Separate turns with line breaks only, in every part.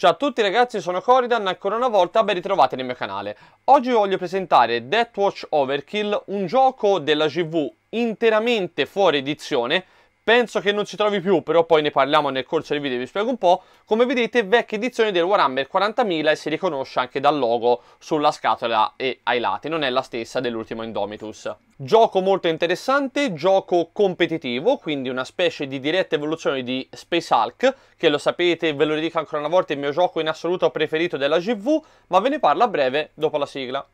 Ciao a tutti ragazzi, sono Coridan ancora una volta ben ritrovati nel mio canale. Oggi voglio presentare Deathwatch Overkill, un gioco della GV interamente fuori edizione Penso che non ci trovi più, però poi ne parliamo nel corso del video vi spiego un po'. Come vedete, vecchia edizione del Warhammer 40.000 e si riconosce anche dal logo sulla scatola e ai lati, non è la stessa dell'ultimo Indomitus. Gioco molto interessante, gioco competitivo, quindi una specie di diretta evoluzione di Space Hulk, che lo sapete, ve lo ridico ancora una volta, è il mio gioco in assoluto preferito della GV, ma ve ne parlo a breve dopo la sigla.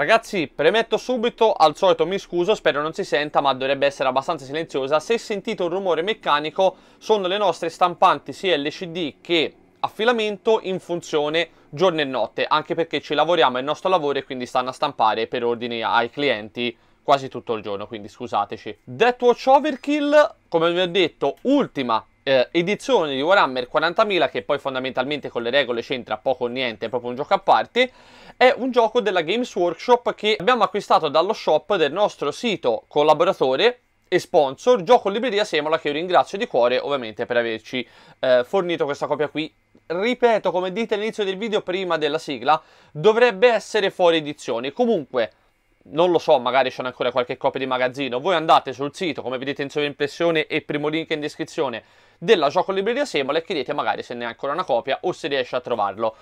Ragazzi, premetto subito, al solito mi scuso, spero non si senta, ma dovrebbe essere abbastanza silenziosa. Se sentite un rumore meccanico, sono le nostre stampanti sia LCD che a filamento in funzione giorno e notte, anche perché ci lavoriamo, è il nostro lavoro e quindi stanno a stampare per ordini ai clienti quasi tutto il giorno, quindi scusateci. Deathwatch Overkill, come vi ho detto, ultima eh, edizione di Warhammer 40.000 che poi fondamentalmente con le regole c'entra poco o niente, è proprio un gioco a parte, è un gioco della Games Workshop che abbiamo acquistato dallo shop del nostro sito collaboratore e sponsor, gioco libreria Semola che io ringrazio di cuore ovviamente per averci eh, fornito questa copia qui ripeto come dite all'inizio del video prima della sigla, dovrebbe essere fuori edizione. Comunque, non lo so, magari c'è ancora qualche copia di magazzino, voi andate sul sito, come vedete in sovraimpressione e primo link in descrizione, della gioco libreria Semola e chiedete magari se ne è ancora una copia o se riesce a trovarlo.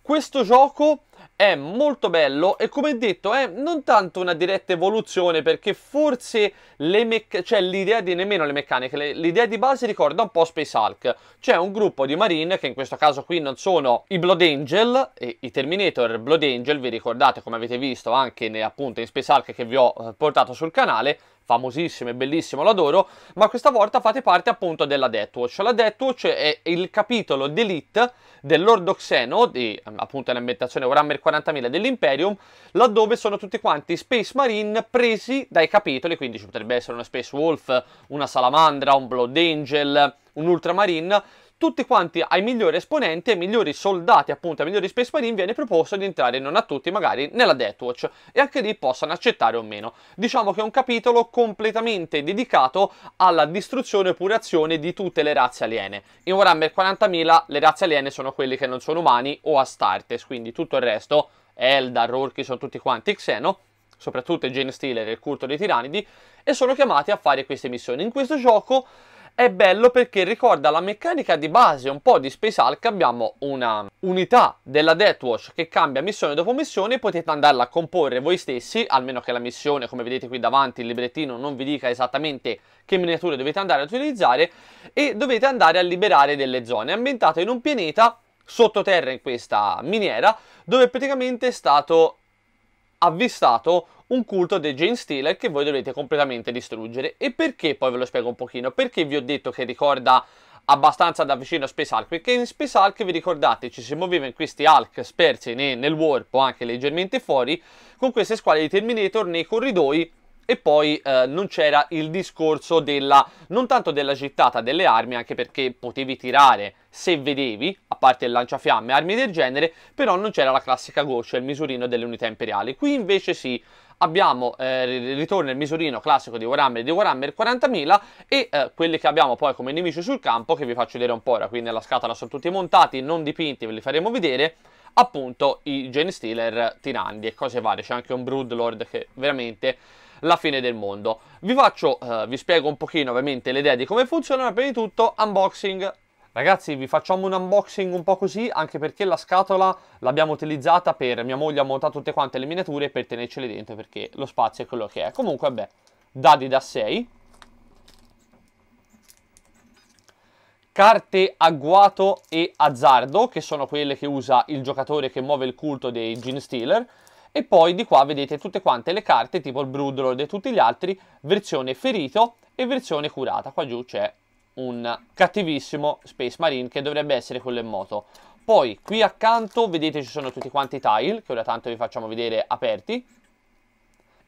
Questo gioco è molto bello e come detto è non tanto una diretta evoluzione perché forse le cioè, l'idea di nemmeno le meccaniche, l'idea di base ricorda un po' Space Hulk. C'è un gruppo di Marine che in questo caso qui non sono i Blood Angel, i Terminator Blood Angel, vi ricordate come avete visto anche ne, appunto in Space Hulk che vi ho eh, portato sul canale, famosissimo e bellissimo, lo adoro, ma questa volta fate parte appunto della Deathwatch. La Deathwatch è il capitolo d'elite dell'Ordoxeno, di appunto l'ambientazione Warhammer Warhammer 40.000 dell'Imperium, laddove sono tutti quanti Space Marine presi dai capitoli, quindi ci potrebbe essere una Space Wolf, una Salamandra, un Blood Angel, un Ultramarine, tutti quanti ai migliori esponenti, ai migliori soldati, appunto, ai migliori Space Marine viene proposto di entrare, non a tutti magari, nella Death Watch e anche lì possano accettare o meno. Diciamo che è un capitolo completamente dedicato alla distruzione oppure azione di tutte le razze aliene. In Warhammer 40.000 le razze aliene sono quelli che non sono umani o Astartes, quindi tutto il resto, Eldar, Orchi, sono tutti quanti Xeno, soprattutto Jane Steeler e il culto dei tiranidi, e sono chiamati a fare queste missioni. In questo gioco è bello perché ricorda la meccanica di base un po' di Space Hulk, abbiamo una unità della Death Watch che cambia missione dopo missione, potete andarla a comporre voi stessi, almeno che la missione, come vedete qui davanti, il librettino non vi dica esattamente che miniature dovete andare a utilizzare e dovete andare a liberare delle zone. È ambientato in un pianeta sottoterra in questa miniera dove praticamente è stato avvistato un culto del Jane Steeler che voi dovete completamente distruggere. E perché? Poi ve lo spiego un pochino. Perché vi ho detto che ricorda abbastanza da vicino Space Hulk, perché in Space Hulk vi ricordate ci si muoveva in questi Hulk spersi nel, nel warp o anche leggermente fuori con queste squadre di Terminator nei corridoi e poi eh, non c'era il discorso della, non tanto della gittata delle armi, anche perché potevi tirare se vedevi, a parte il lanciafiamme, armi del genere, però non c'era la classica goccia, il misurino delle unità imperiali. Qui invece sì, abbiamo eh, ritorno il misurino classico di Warhammer di Warhammer 40.000 e eh, quelli che abbiamo poi come nemici sul campo che vi faccio vedere un po' ora qui nella scatola sono tutti montati non dipinti ve li faremo vedere appunto i Gen Stealer tirandi e cose varie c'è anche un Broodlord che veramente la fine del mondo vi faccio eh, vi spiego un pochino ovviamente l'idea di come funziona prima di tutto unboxing Ragazzi vi facciamo un unboxing un po' così anche perché la scatola l'abbiamo utilizzata per mia moglie ha montato tutte quante le miniature per tenercele dentro perché lo spazio è quello che è. Comunque vabbè, dadi da 6. Carte agguato e azzardo che sono quelle che usa il giocatore che muove il culto dei Gene Stealer. E poi di qua vedete tutte quante le carte tipo il Broodlord e tutti gli altri, versione ferito e versione curata. Qua giù c'è un cattivissimo Space Marine che dovrebbe essere quello in moto. Poi qui accanto vedete ci sono tutti quanti i tile che ora tanto vi facciamo vedere aperti.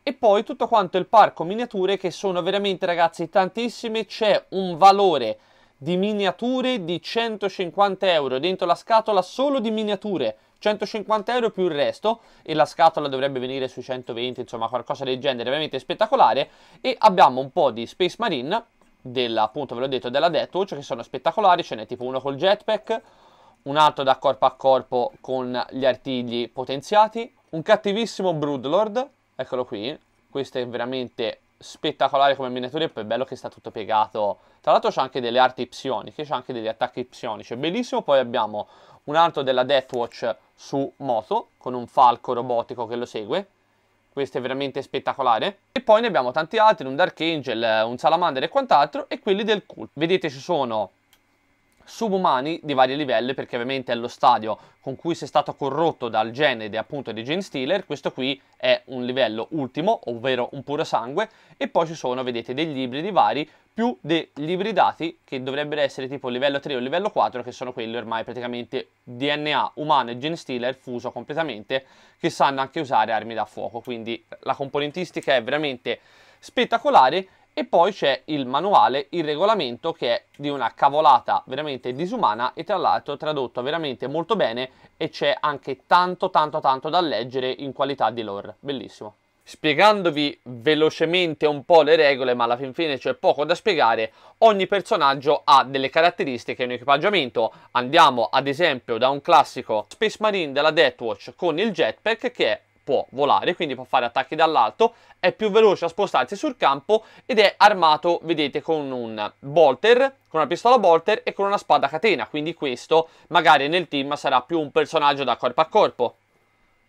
E poi tutto quanto il parco miniature che sono veramente ragazzi tantissime. C'è un valore di miniature di 150 euro dentro la scatola solo di miniature. 150 euro più il resto e la scatola dovrebbe venire sui 120 insomma qualcosa del genere veramente spettacolare e abbiamo un po' di Space Marine della, appunto ve l'ho detto, della Deathwatch che sono spettacolari, ce n'è tipo uno col jetpack, un altro da corpo a corpo con gli artigli potenziati, un cattivissimo Broodlord, eccolo qui, questo è veramente spettacolare come miniatura e poi è bello che sta tutto piegato. Tra l'altro c'è anche delle arti psioniche, c'è anche degli attacchi psionici, è bellissimo. Poi abbiamo un altro della Deathwatch su moto con un falco robotico che lo segue, questo è veramente spettacolare. E poi ne abbiamo tanti altri, un Dark Angel, un Salamander e quant'altro, e quelli del cult. Vedete ci sono subumani di vari livelli perché ovviamente è lo stadio con cui sei stato corrotto dal gene appunto di Gene Stealer, questo qui è un livello ultimo, ovvero un puro sangue, e poi ci sono, vedete, degli ibridi vari più degli ibridati che dovrebbero essere tipo livello 3 o livello 4 che sono quelli ormai praticamente DNA umano e Gene Stealer fuso completamente che sanno anche usare armi da fuoco, quindi la componentistica è veramente spettacolare e poi c'è il manuale, il regolamento che è di una cavolata veramente disumana e tra l'altro tradotto veramente molto bene e c'è anche tanto tanto tanto da leggere in qualità di lore, bellissimo. Spiegandovi velocemente un po' le regole, ma alla fin fine c'è poco da spiegare, ogni personaggio ha delle caratteristiche in equipaggiamento. Andiamo ad esempio da un classico Space Marine della Deathwatch con il jetpack che è può volare, quindi può fare attacchi dall'alto, è più veloce a spostarsi sul campo ed è armato, vedete, con un bolter, con una pistola bolter e con una spada catena, quindi questo magari nel team sarà più un personaggio da corpo a corpo.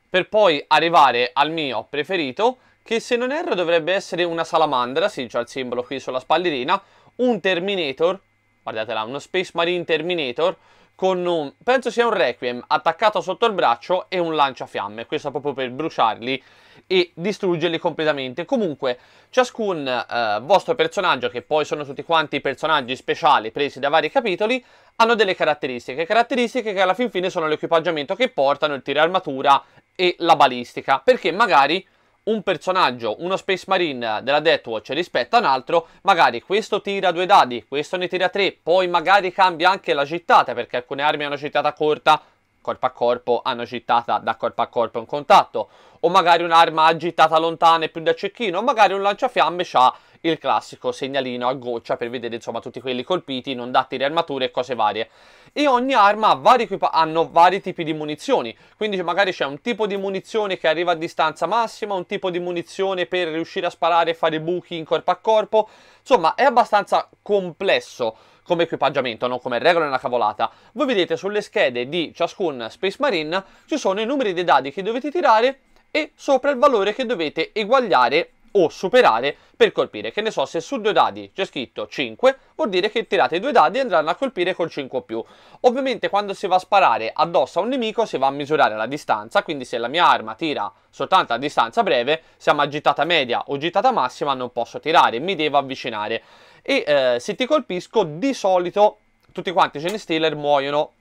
Per poi arrivare al mio preferito, che se non erro dovrebbe essere una salamandra, sì, c'è il simbolo qui sulla spallierina, un Terminator, guardate là, uno Space Marine Terminator, con un, penso sia un requiem attaccato sotto il braccio e un lanciafiamme, questo proprio per bruciarli e distruggerli completamente. Comunque, ciascun eh, vostro personaggio, che poi sono tutti quanti personaggi speciali presi da vari capitoli, hanno delle caratteristiche, caratteristiche che alla fin fine sono l'equipaggiamento che portano, il tiro armatura e la balistica, perché magari un personaggio, uno Space Marine della Death Watch rispetto a un altro, magari questo tira due dadi, questo ne tira tre, poi magari cambia anche la gittata perché alcune armi hanno gittata corta, corpo a corpo hanno gittata da corpo a corpo in contatto o magari un'arma agitata lontana e più da cecchino o magari un lanciafiamme ha il classico segnalino a goccia per vedere insomma tutti quelli colpiti non dati le armature e cose varie e ogni arma ha vari, hanno vari tipi di munizioni quindi magari c'è un tipo di munizione che arriva a distanza massima un tipo di munizione per riuscire a sparare e fare buchi in corpo a corpo insomma è abbastanza complesso come equipaggiamento, non come regola è una cavolata. Voi vedete sulle schede di ciascun Space Marine ci sono i numeri dei dadi che dovete tirare e sopra il valore che dovete eguagliare o superare per colpire. Che ne so, se su due dadi c'è scritto 5, vuol dire che tirate due dadi e andranno a colpire col 5 o più. Ovviamente quando si va a sparare addosso a un nemico si va a misurare la distanza, quindi se la mia arma tira soltanto a distanza breve, siamo a gittata media o gittata massima non posso tirare, mi devo avvicinare e eh, se ti colpisco di solito tutti quanti i stealer muoiono,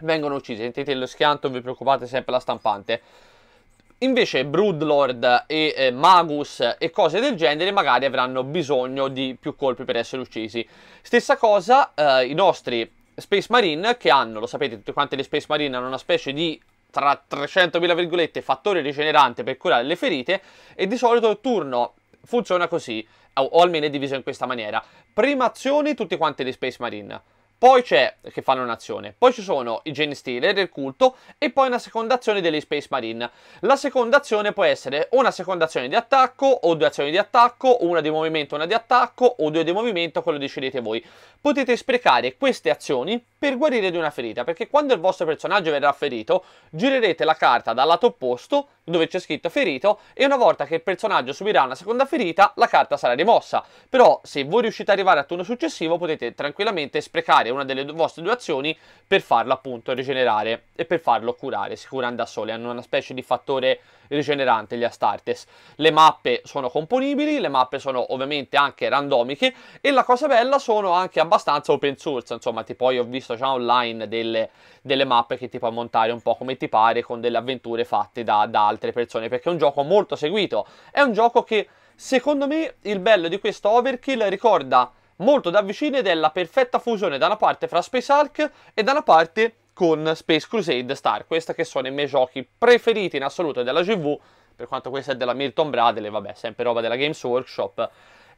vengono uccisi, sentite lo schianto, vi preoccupate sempre la stampante. Invece Broodlord e eh, Magus e cose del genere magari avranno bisogno di più colpi per essere uccisi. Stessa cosa eh, i nostri Space Marine che hanno, lo sapete tutti quanti le Space Marine hanno una specie di tra 300.000 virgolette fattore rigenerante per curare le ferite e di solito il turno funziona così o almeno è diviso in questa maniera. Prima azione tutti quanti gli Space Marine. Poi c'è che fanno un'azione, poi ci sono i Gen Stealer del culto e poi una seconda azione degli Space Marine. La seconda azione può essere una seconda azione di attacco o due azioni di attacco, una di movimento, una di attacco o due di movimento, quello decidete voi. Potete sprecare queste azioni per guarire di una ferita, perché quando il vostro personaggio verrà ferito, girerete la carta dal lato opposto dove c'è scritto ferito e una volta che il personaggio subirà una seconda ferita la carta sarà rimossa. Però se voi riuscite ad arrivare al turno successivo potete tranquillamente sprecare una delle vostre due azioni per farlo appunto rigenerare e per farlo curare. Si da sole, hanno una specie di fattore rigenerante, gli Astartes. Le mappe sono componibili, le mappe sono ovviamente anche randomiche e la cosa bella sono anche abbastanza open source, insomma, ti poi ho visto già online delle, delle mappe che ti puoi montare un po' come ti pare con delle avventure fatte da, da altre persone, perché è un gioco molto seguito, è un gioco che secondo me il bello di questo Overkill ricorda molto da vicino ed è la perfetta fusione da una parte fra Space Hulk e da una parte con Space Crusade Star. Questi che sono i miei giochi preferiti in assoluto della GV, per quanto questa è della Milton Bradley, vabbè, sempre roba della Games Workshop.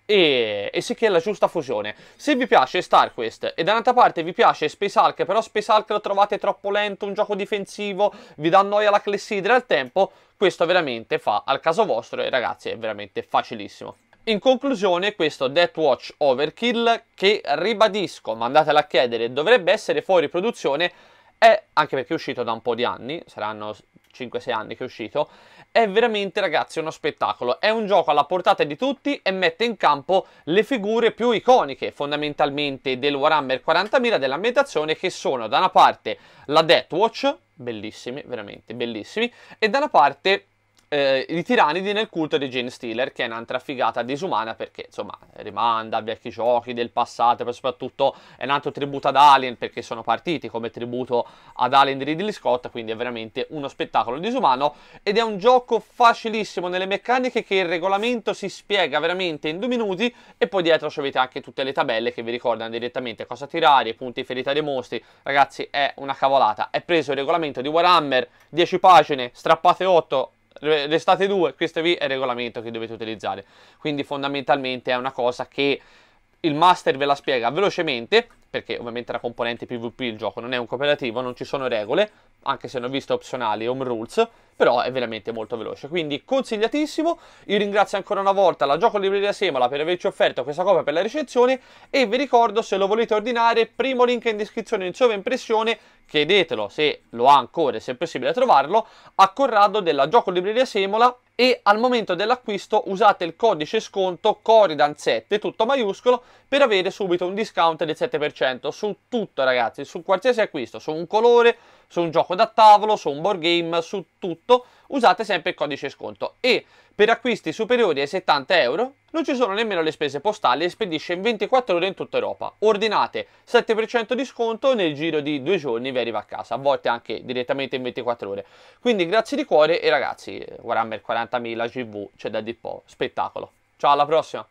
E, e sì che è la giusta fusione. Se vi piace StarQuest e da un'altra parte vi piace Space Hulk, però Space Hulk lo trovate troppo lento, un gioco difensivo, vi dà noia la clessidra al tempo, questo veramente fa al caso vostro e ragazzi è veramente facilissimo. In conclusione, questo Death Watch Overkill, che ribadisco, mandatela a chiedere, dovrebbe essere fuori produzione è, anche perché è uscito da un po' di anni, saranno 5-6 anni che è uscito, è veramente ragazzi uno spettacolo, è un gioco alla portata di tutti e mette in campo le figure più iconiche fondamentalmente del Warhammer 40.000 dell'ambientazione che sono da una parte la Deathwatch, bellissimi, veramente bellissimi, e da una parte eh, i tiranidi nel culto di Jane Steeler, che è un'altra figata disumana perché insomma rimanda a vecchi giochi del passato, ma soprattutto è un altro tributo ad Alien perché sono partiti come tributo ad Alien di Ridley Scott, quindi è veramente uno spettacolo disumano ed è un gioco facilissimo nelle meccaniche che il regolamento si spiega veramente in due minuti e poi dietro ci avete anche tutte le tabelle che vi ricordano direttamente cosa tirare, i punti ferita dei mostri, ragazzi è una cavolata, è preso il regolamento di Warhammer, 10 pagine, strappate 8 restate due, questo qui è il regolamento che dovete utilizzare. Quindi fondamentalmente è una cosa che il master ve la spiega velocemente, perché ovviamente la componente PvP il gioco non è un cooperativo, non ci sono regole, anche se ne ho visto opzionali home rules, però è veramente molto veloce, quindi consigliatissimo, io ringrazio ancora una volta la Gioco Libreria Semola per averci offerto questa copia per la recensione e vi ricordo se lo volete ordinare, primo link in descrizione in sovraimpressione, chiedetelo se lo ha ancora e se è possibile trovarlo, a Corrado della Gioco Libreria Semola e al momento dell'acquisto usate il codice sconto CORIDAN7 tutto maiuscolo per avere subito un discount del 7% su tutto ragazzi, su qualsiasi acquisto, su un colore, su un gioco da tavolo, su un board game, su tutto, usate sempre il codice sconto e per acquisti superiori ai 70 euro non ci sono nemmeno le spese postali e spedisce in 24 ore in tutta Europa. Ordinate 7% di sconto nel giro di due giorni vi arriva a casa, a volte anche direttamente in 24 ore. Quindi grazie di cuore e ragazzi, Warhammer 40.000 GV c'è da di po', spettacolo. Ciao alla prossima!